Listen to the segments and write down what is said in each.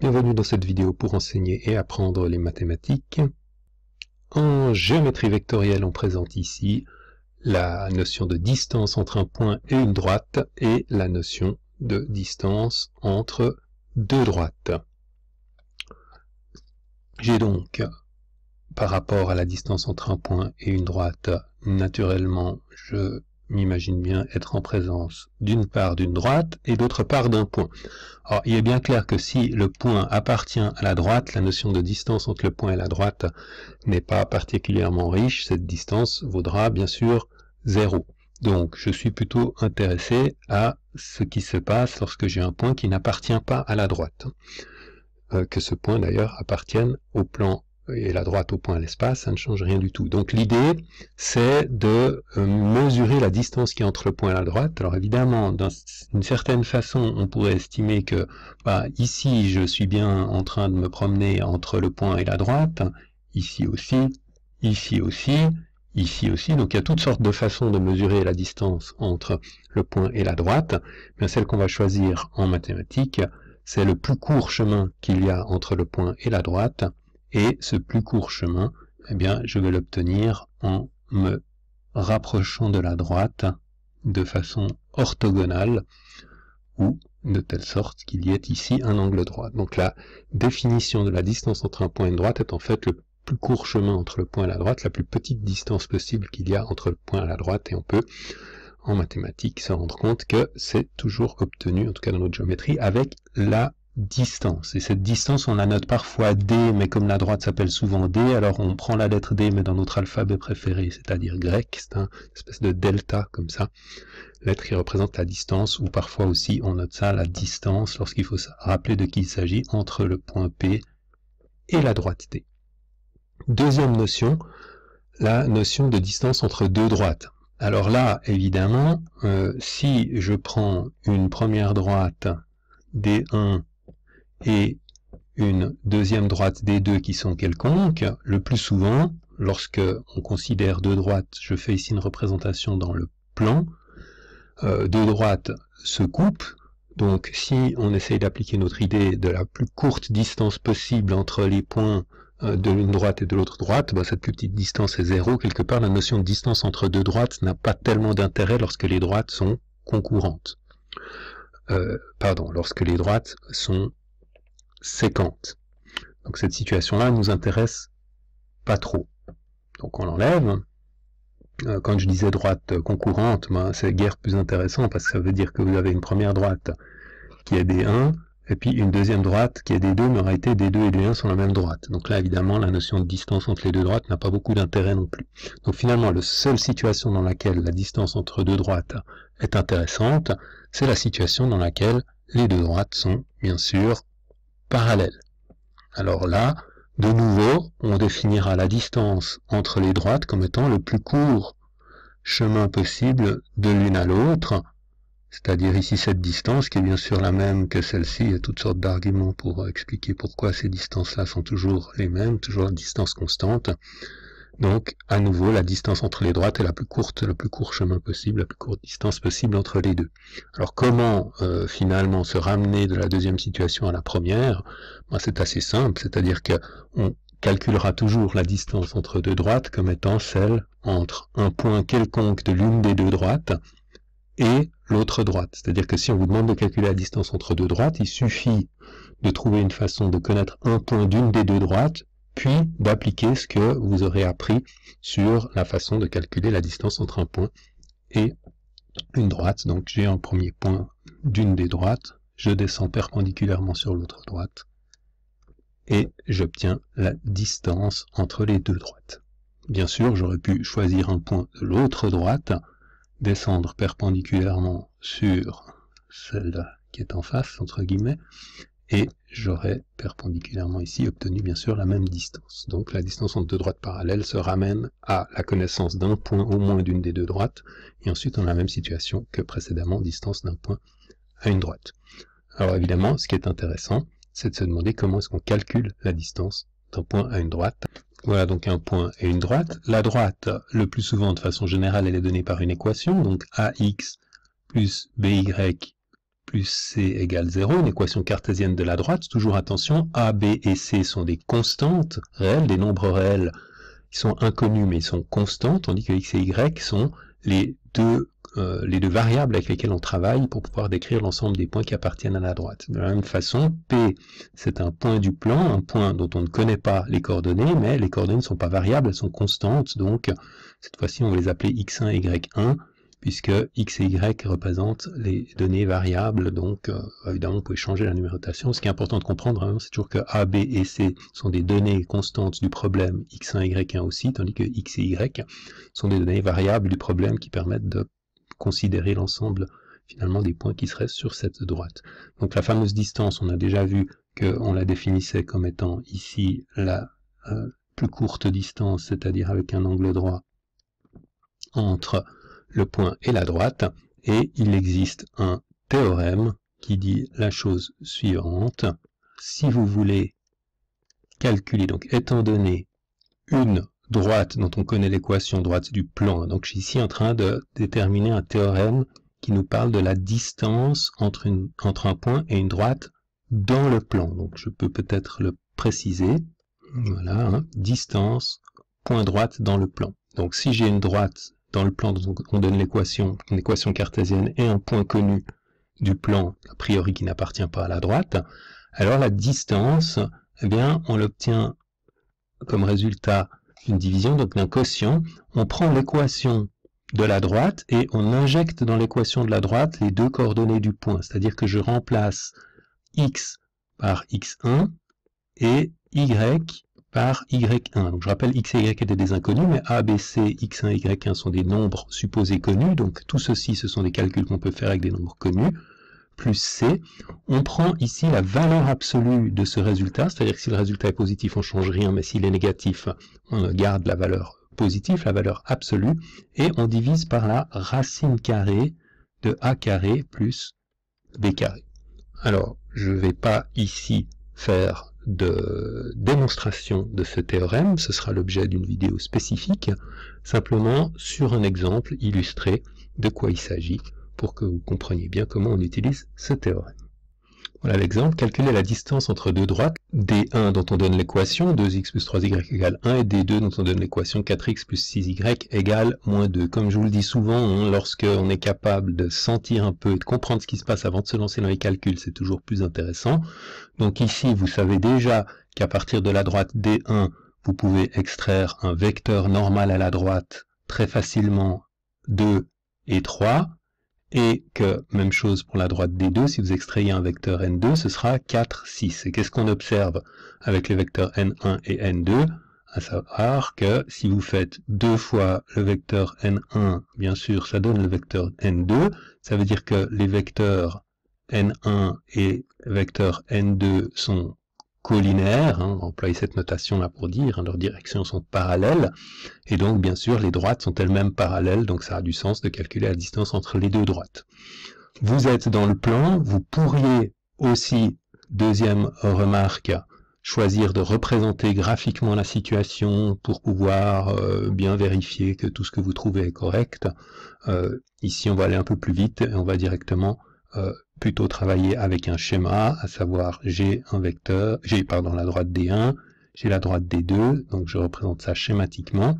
Bienvenue dans cette vidéo pour enseigner et apprendre les mathématiques. En géométrie vectorielle, on présente ici la notion de distance entre un point et une droite et la notion de distance entre deux droites. J'ai donc, par rapport à la distance entre un point et une droite, naturellement, je m'imagine bien être en présence d'une part d'une droite et d'autre part d'un point. Or, il est bien clair que si le point appartient à la droite, la notion de distance entre le point et la droite n'est pas particulièrement riche. Cette distance vaudra bien sûr 0. Donc, je suis plutôt intéressé à ce qui se passe lorsque j'ai un point qui n'appartient pas à la droite. Euh, que ce point, d'ailleurs, appartienne au plan et la droite au point à l'espace, ça ne change rien du tout. Donc l'idée, c'est de euh, mesurer la distance qui est entre le point et la droite. Alors évidemment, d'une certaine façon, on pourrait estimer que bah, ici, je suis bien en train de me promener entre le point et la droite, ici aussi, ici aussi, ici aussi. Donc il y a toutes sortes de façons de mesurer la distance entre le point et la droite. Mais eh celle qu'on va choisir en mathématiques, c'est le plus court chemin qu'il y a entre le point et la droite, et ce plus court chemin, eh bien, je vais l'obtenir en me rapprochant de la droite de façon orthogonale ou de telle sorte qu'il y ait ici un angle droit. Donc la définition de la distance entre un point et une droite est en fait le plus court chemin entre le point et la droite, la plus petite distance possible qu'il y a entre le point et la droite, et on peut, en mathématiques, se rendre compte que c'est toujours obtenu, en tout cas dans notre géométrie, avec la distance. Et cette distance, on la note parfois D, mais comme la droite s'appelle souvent D, alors on prend la lettre D, mais dans notre alphabet préféré, c'est-à-dire grec, c'est un espèce de delta comme ça, lettre qui représente la distance, ou parfois aussi on note ça, la distance, lorsqu'il faut rappeler de qui il s'agit, entre le point P et la droite D. Deuxième notion, la notion de distance entre deux droites. Alors là, évidemment, euh, si je prends une première droite D1 et une deuxième droite des deux qui sont quelconques, le plus souvent, lorsque on considère deux droites, je fais ici une représentation dans le plan, euh, deux droites se coupent, donc si on essaye d'appliquer notre idée de la plus courte distance possible entre les points euh, de l'une droite et de l'autre droite, bah, cette plus petite distance est zéro. Quelque part, la notion de distance entre deux droites n'a pas tellement d'intérêt lorsque les droites sont concourantes. Euh, pardon, lorsque les droites sont séquente. Donc cette situation-là ne nous intéresse pas trop. Donc on l'enlève. Euh, quand je disais droite concourante, ben, c'est guère plus intéressant parce que ça veut dire que vous avez une première droite qui est des 1, et puis une deuxième droite qui est des 2, mais en été des 2 et des 1 sont la même droite. Donc là, évidemment, la notion de distance entre les deux droites n'a pas beaucoup d'intérêt non plus. Donc finalement, la seule situation dans laquelle la distance entre deux droites est intéressante, c'est la situation dans laquelle les deux droites sont, bien sûr, alors là, de nouveau, on définira la distance entre les droites comme étant le plus court chemin possible de l'une à l'autre, c'est-à-dire ici cette distance qui est bien sûr la même que celle-ci, il y a toutes sortes d'arguments pour expliquer pourquoi ces distances-là sont toujours les mêmes, toujours une distance constante, donc, à nouveau, la distance entre les droites est la plus courte, le plus court chemin possible, la plus courte distance possible entre les deux. Alors, comment euh, finalement se ramener de la deuxième situation à la première ben, C'est assez simple, c'est-à-dire qu'on calculera toujours la distance entre deux droites comme étant celle entre un point quelconque de l'une des deux droites et l'autre droite. C'est-à-dire que si on vous demande de calculer la distance entre deux droites, il suffit de trouver une façon de connaître un point d'une des deux droites puis d'appliquer ce que vous aurez appris sur la façon de calculer la distance entre un point et une droite. Donc j'ai un premier point d'une des droites, je descends perpendiculairement sur l'autre droite, et j'obtiens la distance entre les deux droites. Bien sûr, j'aurais pu choisir un point de l'autre droite, descendre perpendiculairement sur celle là qui est en face, entre guillemets, et j'aurais perpendiculairement ici obtenu bien sûr la même distance. Donc la distance entre deux droites parallèles se ramène à la connaissance d'un point au moins d'une des deux droites, et ensuite on a la même situation que précédemment, distance d'un point à une droite. Alors évidemment, ce qui est intéressant, c'est de se demander comment est-ce qu'on calcule la distance d'un point à une droite. Voilà donc un point et une droite. La droite, le plus souvent de façon générale, elle est donnée par une équation, donc ax plus by plus c égale 0, une équation cartésienne de la droite. Toujours attention, a, b et c sont des constantes réelles, des nombres réels qui sont inconnus mais sont constantes, tandis que x et y sont les deux, euh, les deux variables avec lesquelles on travaille pour pouvoir décrire l'ensemble des points qui appartiennent à la droite. De la même façon, P, c'est un point du plan, un point dont on ne connaît pas les coordonnées, mais les coordonnées ne sont pas variables, elles sont constantes, donc cette fois-ci on va les appeler x1, y1, puisque x et y représentent les données variables, donc euh, évidemment on peut changer la numérotation. Ce qui est important de comprendre, hein, c'est toujours que a, b et c sont des données constantes du problème x1, y1 aussi, tandis que x et y sont des données variables du problème qui permettent de considérer l'ensemble finalement des points qui seraient sur cette droite. Donc la fameuse distance, on a déjà vu qu'on la définissait comme étant ici la euh, plus courte distance, c'est-à-dire avec un angle droit entre le point et la droite, et il existe un théorème qui dit la chose suivante. Si vous voulez calculer, donc étant donné une droite dont on connaît l'équation droite du plan, donc je suis ici en train de déterminer un théorème qui nous parle de la distance entre, un point et une droite dans le plan. Donc je peux peut-être le préciser. Voilà, hein, distance, point droite dans le plan. Donc si j'ai une droite dans le plan, on donne l'équation, une équation cartésienne et un point connu du plan, a priori qui n'appartient pas à la droite, alors la distance, eh bien, on l'obtient comme résultat d'une division, donc d'un quotient. On prend l'équation de la droite et on injecte dans l'équation de la droite les deux coordonnées du point, c'est-à-dire que je remplace x par x1 et y par y1. Donc je rappelle, x et y étaient des inconnus, mais a, b, c, x1 y1 sont des nombres supposés connus, donc tout ceci, ce sont des calculs qu'on peut faire avec des nombres connus, plus c. On prend ici la valeur absolue de ce résultat, c'est-à-dire que si le résultat est positif, on ne change rien, mais s'il est négatif, on garde la valeur positive, la valeur absolue, et on divise par la racine carrée de a carré plus b carré. Alors, je ne vais pas ici faire de démonstration de ce théorème, ce sera l'objet d'une vidéo spécifique, simplement sur un exemple illustré de quoi il s'agit, pour que vous compreniez bien comment on utilise ce théorème. Voilà l'exemple, calculer la distance entre deux droites, d1 dont on donne l'équation 2x plus 3y égale 1 et d2 dont on donne l'équation 4x plus 6y égale moins 2. Comme je vous le dis souvent, lorsqu'on hein, lorsque est capable de sentir un peu et de comprendre ce qui se passe avant de se lancer dans les calculs, c'est toujours plus intéressant. Donc ici, vous savez déjà qu'à partir de la droite d1, vous pouvez extraire un vecteur normal à la droite très facilement 2 et 3, et que, même chose pour la droite D2, si vous extrayez un vecteur N2, ce sera 4, 6. Et qu'est-ce qu'on observe avec les vecteurs N1 et N2 À savoir que si vous faites deux fois le vecteur N1, bien sûr, ça donne le vecteur N2. Ça veut dire que les vecteurs N1 et vecteur N2 sont collinaires, hein, on cette notation-là pour dire, hein, leurs directions sont parallèles, et donc bien sûr les droites sont elles-mêmes parallèles, donc ça a du sens de calculer la distance entre les deux droites. Vous êtes dans le plan, vous pourriez aussi, deuxième remarque, choisir de représenter graphiquement la situation pour pouvoir euh, bien vérifier que tout ce que vous trouvez est correct. Euh, ici, on va aller un peu plus vite et on va directement euh, plutôt travailler avec un schéma, à savoir j'ai un vecteur, j'ai pardon la droite D1, j'ai la droite D2, donc je représente ça schématiquement.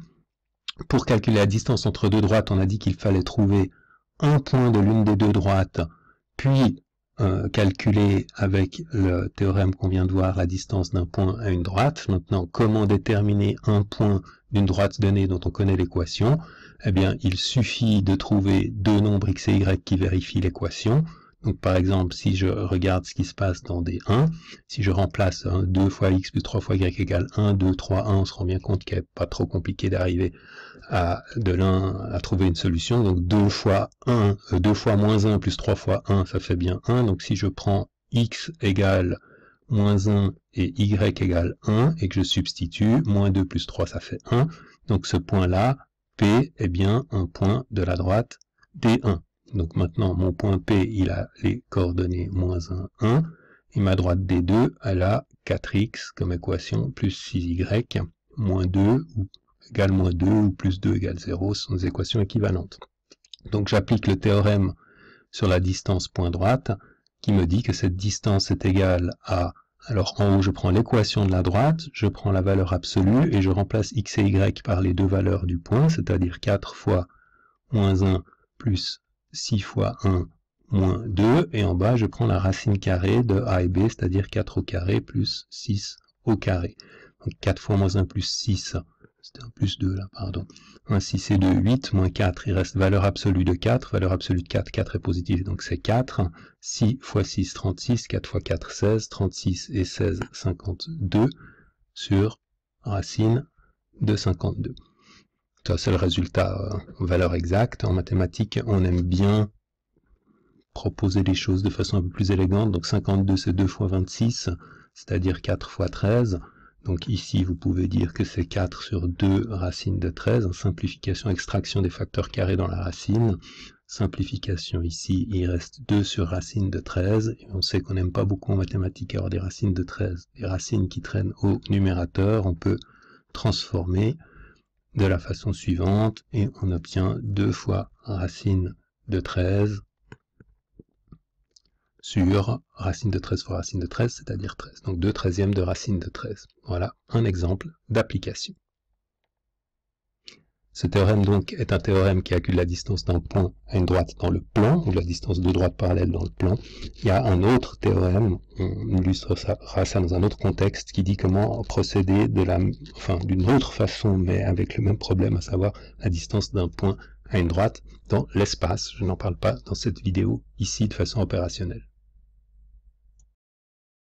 Pour calculer la distance entre deux droites, on a dit qu'il fallait trouver un point de l'une des deux droites, puis euh, calculer avec le théorème qu'on vient de voir la distance d'un point à une droite. Maintenant, comment déterminer un point d'une droite donnée dont on connaît l'équation Eh bien, il suffit de trouver deux nombres x et y qui vérifient l'équation. Donc par exemple, si je regarde ce qui se passe dans d 1, si je remplace 2 fois x plus 3 fois y égale 1, 2, 3, 1, on se rend bien compte qu'il n'est pas trop compliqué d'arriver à de l'un à trouver une solution. Donc 2 fois 1, 2 euh, fois moins 1 plus 3 fois 1, ça fait bien 1. Donc si je prends x égale moins 1 et y égale 1 et que je substitue, moins 2 plus 3 ça fait 1. Donc ce point-là, P est bien un point de la droite D1. Donc maintenant, mon point P, il a les coordonnées moins 1, 1. Et ma droite D2, elle a 4x comme équation, plus 6y, moins 2, ou égale moins 2, ou plus 2 égale 0, ce sont des équations équivalentes. Donc j'applique le théorème sur la distance point droite, qui me dit que cette distance est égale à... Alors en haut, je prends l'équation de la droite, je prends la valeur absolue, et je remplace x et y par les deux valeurs du point, c'est-à-dire 4 fois moins 1 plus 6 fois 1 moins 2, et en bas, je prends la racine carrée de a et b, c'est-à-dire 4 au carré plus 6 au carré. Donc 4 fois moins 1 plus 6, c'était un plus 2 là, pardon. 1, 6 et 2, 8, moins 4, il reste valeur absolue de 4, valeur absolue de 4, 4 est positive, donc c'est 4. 6 fois 6, 36, 4 fois 4, 16, 36 et 16, 52, sur racine de 52 c'est le résultat en euh, valeur exacte. En mathématiques, on aime bien proposer les choses de façon un peu plus élégante. Donc 52, c'est 2 fois 26, c'est-à-dire 4 fois 13. Donc ici, vous pouvez dire que c'est 4 sur 2 racine de 13. En simplification, extraction des facteurs carrés dans la racine. Simplification ici, il reste 2 sur racine de 13. Et on sait qu'on n'aime pas beaucoup en mathématiques avoir des racines de 13. Des racines qui traînent au numérateur, on peut transformer de la façon suivante et on obtient 2 fois racine de 13 sur racine de 13 fois racine de 13, c'est-à-dire 13. Donc 2 treizièmes de racine de 13. Voilà un exemple d'application. Ce théorème donc est un théorème qui accule la distance d'un point à une droite dans le plan, ou la distance de droite parallèle dans le plan. Il y a un autre théorème, on illustrera ça dans un autre contexte, qui dit comment procéder de la, enfin, d'une autre façon, mais avec le même problème, à savoir la distance d'un point à une droite dans l'espace. Je n'en parle pas dans cette vidéo ici de façon opérationnelle.